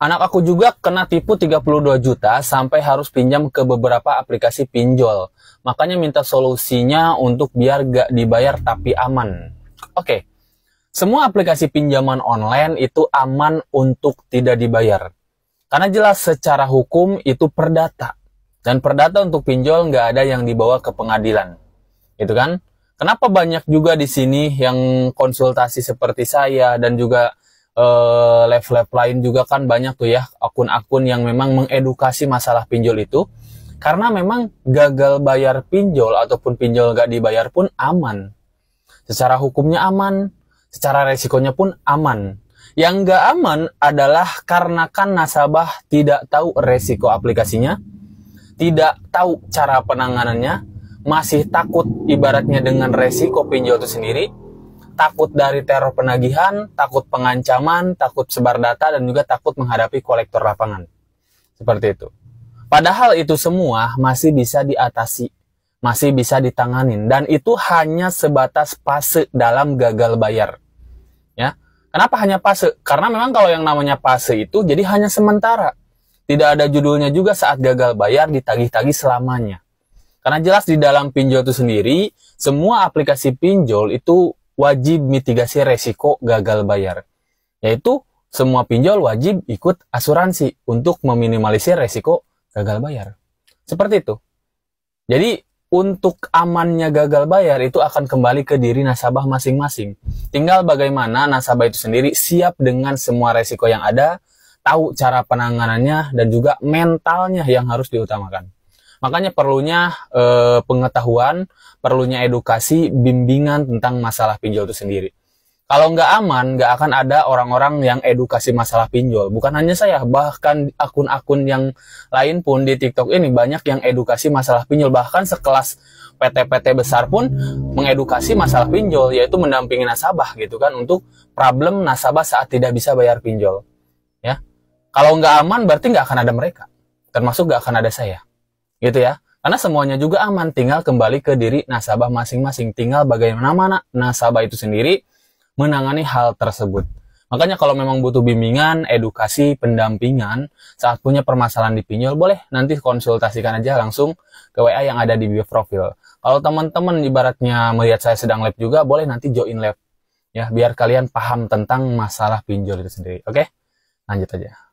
Anak aku juga kena tipu 32 juta sampai harus pinjam ke beberapa aplikasi pinjol. Makanya minta solusinya untuk biar gak dibayar tapi aman. Oke, semua aplikasi pinjaman online itu aman untuk tidak dibayar. Karena jelas secara hukum itu perdata. Dan perdata untuk pinjol nggak ada yang dibawa ke pengadilan. Gitu kan? Kenapa banyak juga di sini yang konsultasi seperti saya dan juga level eh, lab uh, lain juga kan banyak tuh ya akun-akun yang memang mengedukasi masalah pinjol itu karena memang gagal bayar pinjol ataupun pinjol gak dibayar pun aman secara hukumnya aman secara resikonya pun aman yang gak aman adalah karena kan nasabah tidak tahu resiko aplikasinya tidak tahu cara penanganannya masih takut ibaratnya dengan resiko pinjol itu sendiri takut dari teror penagihan, takut pengancaman, takut sebar data, dan juga takut menghadapi kolektor lapangan. Seperti itu. Padahal itu semua masih bisa diatasi, masih bisa ditanganin, dan itu hanya sebatas fase dalam gagal bayar. Ya, Kenapa hanya fase? Karena memang kalau yang namanya fase itu jadi hanya sementara. Tidak ada judulnya juga saat gagal bayar ditagih-tagih selamanya. Karena jelas di dalam pinjol itu sendiri, semua aplikasi pinjol itu wajib mitigasi resiko gagal bayar, yaitu semua pinjol wajib ikut asuransi untuk meminimalisir resiko gagal bayar. Seperti itu. Jadi untuk amannya gagal bayar itu akan kembali ke diri nasabah masing-masing. Tinggal bagaimana nasabah itu sendiri siap dengan semua resiko yang ada, tahu cara penanganannya dan juga mentalnya yang harus diutamakan. Makanya perlunya e, pengetahuan, perlunya edukasi, bimbingan tentang masalah pinjol itu sendiri. Kalau nggak aman, nggak akan ada orang-orang yang edukasi masalah pinjol. Bukan hanya saya, bahkan akun-akun yang lain pun di TikTok ini banyak yang edukasi masalah pinjol. Bahkan sekelas PT-PT besar pun mengedukasi masalah pinjol, yaitu mendampingi nasabah gitu kan untuk problem nasabah saat tidak bisa bayar pinjol. Ya, kalau nggak aman berarti nggak akan ada mereka, termasuk nggak akan ada saya gitu ya. Karena semuanya juga aman, tinggal kembali ke diri nasabah masing-masing. Tinggal bagaimana mana nasabah itu sendiri menangani hal tersebut. Makanya kalau memang butuh bimbingan, edukasi, pendampingan, saat punya permasalahan di pinjol, boleh nanti konsultasikan aja langsung ke WA yang ada di bio profil. Kalau teman-teman ibaratnya melihat saya sedang live juga, boleh nanti join live Ya, biar kalian paham tentang masalah pinjol itu sendiri. Oke? Lanjut aja.